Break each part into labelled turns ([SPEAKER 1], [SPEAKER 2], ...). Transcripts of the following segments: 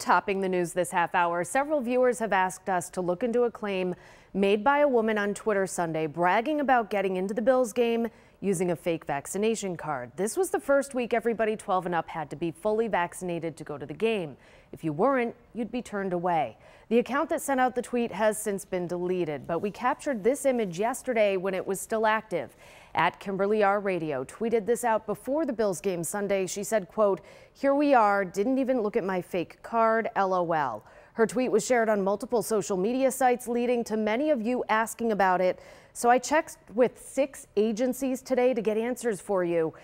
[SPEAKER 1] Topping the news this half hour, several viewers have asked us to look into a claim made by a woman on Twitter Sunday bragging about getting into the Bills game using a fake vaccination card. This was the first week everybody 12 and up had to be fully vaccinated to go to the game. If you weren't, you'd be turned away. The account that sent out the tweet has since been deleted, but we captured this image yesterday when it was still active. At Kimberly R Radio tweeted this out before the Bills game Sunday. She said, quote, here we are, didn't even look at my fake card, LOL. Her tweet was shared on multiple social media sites, leading to many of you asking about it. So I checked with six agencies today to get answers for you.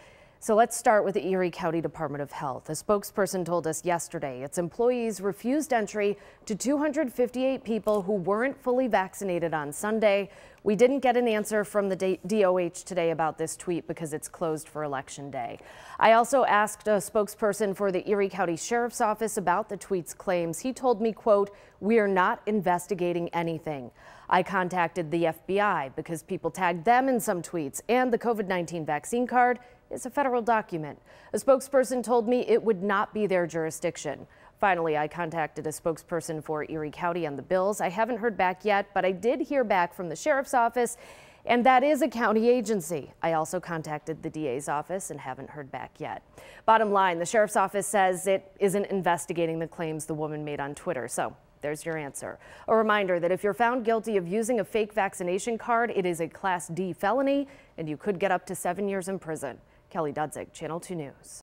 [SPEAKER 1] So let's start with the Erie County Department of Health. A spokesperson told us yesterday its employees refused entry to 258 people who weren't fully vaccinated on Sunday. We didn't get an answer from the DOH today about this tweet because it's closed for Election Day. I also asked a spokesperson for the Erie County Sheriff's Office about the tweet's claims. He told me, quote, we are not investigating anything. I contacted the FBI because people tagged them in some tweets and the COVID-19 vaccine card is a federal document. A spokesperson told me it would not be their jurisdiction. Finally, I contacted a spokesperson for Erie County on the bills. I haven't heard back yet, but I did hear back from the sheriff's office, and that is a county agency. I also contacted the DA's office and haven't heard back yet. Bottom line, the sheriff's office says it isn't investigating the claims the woman made on Twitter. So there's your answer. A reminder that if you're found guilty of using a fake vaccination card, it is a Class D felony and you could get up to seven years in prison. Kelly Dudzik, Channel 2 News.